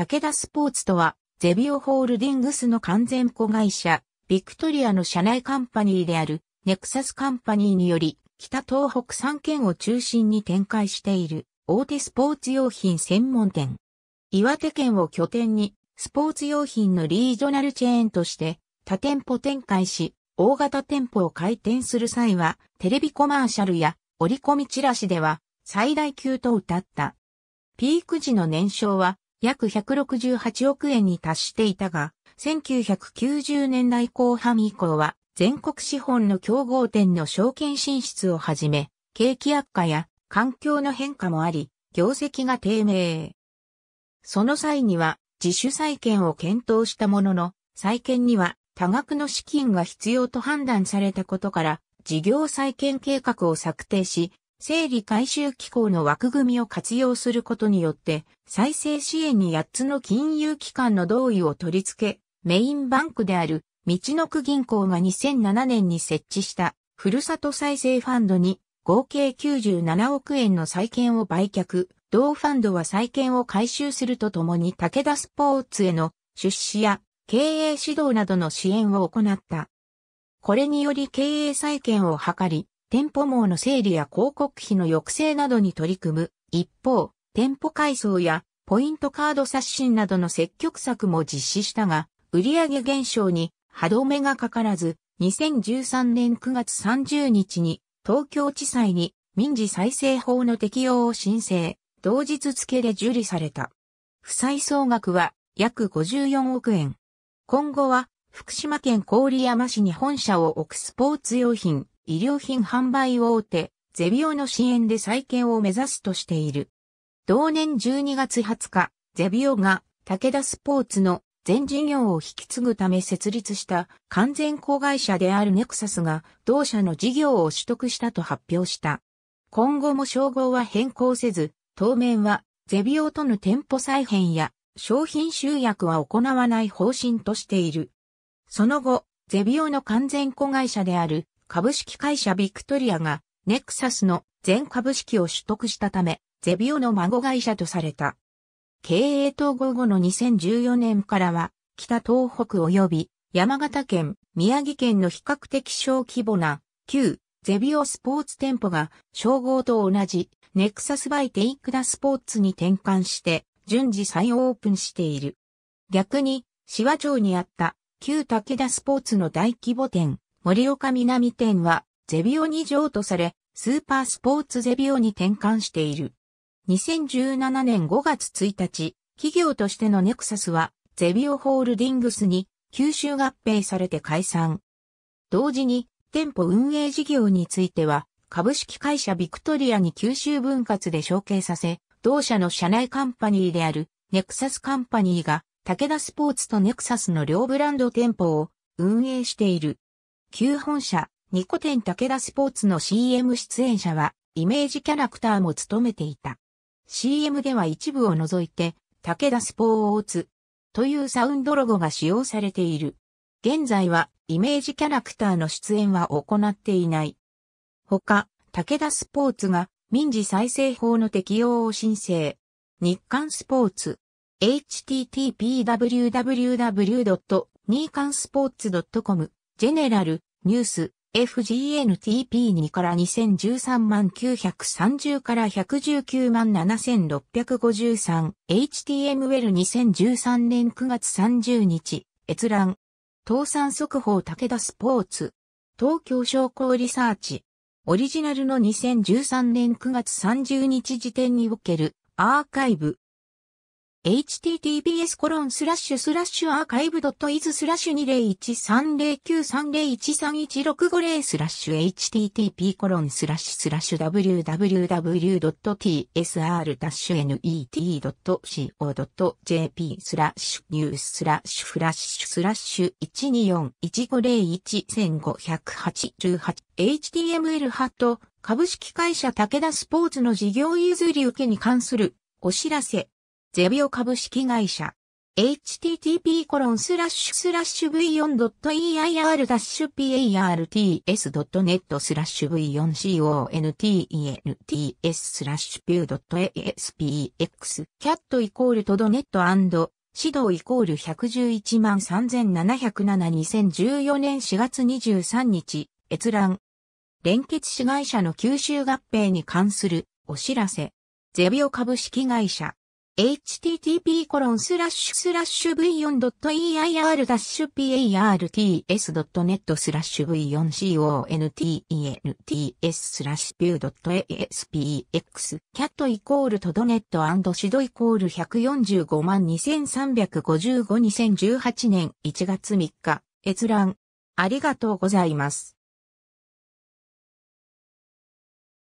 武田スポーツとは、ゼビオホールディングスの完全子会社、ビクトリアの社内カンパニーである、ネクサスカンパニーにより、北東北3県を中心に展開している、大手スポーツ用品専門店。岩手県を拠点に、スポーツ用品のリージョナルチェーンとして、多店舗展開し、大型店舗を開店する際は、テレビコマーシャルや折り込みチラシでは、最大級と謳った。ピーク時の年商は、約168億円に達していたが、1990年代後半以降は、全国資本の競合店の証券進出をはじめ、景気悪化や環境の変化もあり、業績が低迷。その際には、自主再建を検討したものの、再建には多額の資金が必要と判断されたことから、事業再建計画を策定し、整理回収機構の枠組みを活用することによって、再生支援に8つの金融機関の同意を取り付け、メインバンクである、道の区銀行が2007年に設置した、ふるさと再生ファンドに、合計97億円の債券を売却、同ファンドは債券を回収するとともに武田スポーツへの出資や経営指導などの支援を行った。これにより経営再建を図り、店舗網の整理や広告費の抑制などに取り組む。一方、店舗改装やポイントカード刷新などの積極策も実施したが、売上減少に歯止めがかからず、2013年9月30日に東京地裁に民事再生法の適用を申請、同日付で受理された。負債総額は約54億円。今後は福島県郡山市に本社を置くスポーツ用品、医療品販売大手、ゼビオの支援で再建を目指すとしている。同年12月20日、ゼビオが武田スポーツの全事業を引き継ぐため設立した完全子会社であるネクサスが同社の事業を取得したと発表した。今後も称号は変更せず、当面はゼビオとの店舗再編や商品集約は行わない方針としている。その後、ゼビオの完全子会社である株式会社ビクトリアが、ネクサスの全株式を取得したため、ゼビオの孫会社とされた。経営統合後の2014年からは、北東北及び山形県、宮城県の比較的小規模な旧ゼビオスポーツ店舗が称号と同じネクサスバイテイクダスポーツに転換して順次再オープンしている。逆に、シワ町にあった旧武田スポーツの大規模店盛岡南店はゼビオに譲渡され、スーパースポーツゼビオに転換している。2017年5月1日、企業としてのネクサスは、ゼビオホールディングスに吸収合併されて解散。同時に、店舗運営事業については、株式会社ビクトリアに吸収分割で承継させ、同社の社内カンパニーであるネクサスカンパニーが武田スポーツとネクサスの両ブランド店舗を運営している。旧本社、ニコテン武田スポーツの CM 出演者は、イメージキャラクターも務めていた。CM では一部を除いて、武田スポーツというサウンドロゴが使用されている。現在はイメージキャラクターの出演は行っていない。他、武田スポーツが民事再生法の適用を申請。日刊スポーツ。h t t p w w w n i k a n s c o m ジェネラル、ニュース、FGNTP2 から2013万930から119万 7653HTML2013 年9月30日閲覧倒産速報武田スポーツ東京商工リサーチオリジナルの2013年9月30日時点におけるアーカイブ https コロンスラッシュスラッシュアーカイブドットイズスラッシュ2013093013165スラッシュ http コロンスラッシュスラッシュ www.tsr-net.co.jp スラッシュニューススラッシュフラッシュスラッシュ12415011508 html ハット株式会社武田スポーツの事業譲り受けに関するお知らせゼビオ株式会社。http://v4.eir-parts.net スラッシュ v4contents スラッシュ pew.aspx キャットイコールトドネット指導イコール111万37072014年4月23日閲覧連結子会社の吸収合併に関するお知らせゼビオ株式会社 http://v4.eir-parts.net スラッシュ v4contents スラッシュ view.aspx キャットイコールトドネットシドイコール145万2355 2018年1月3日閲覧ありがとうございます。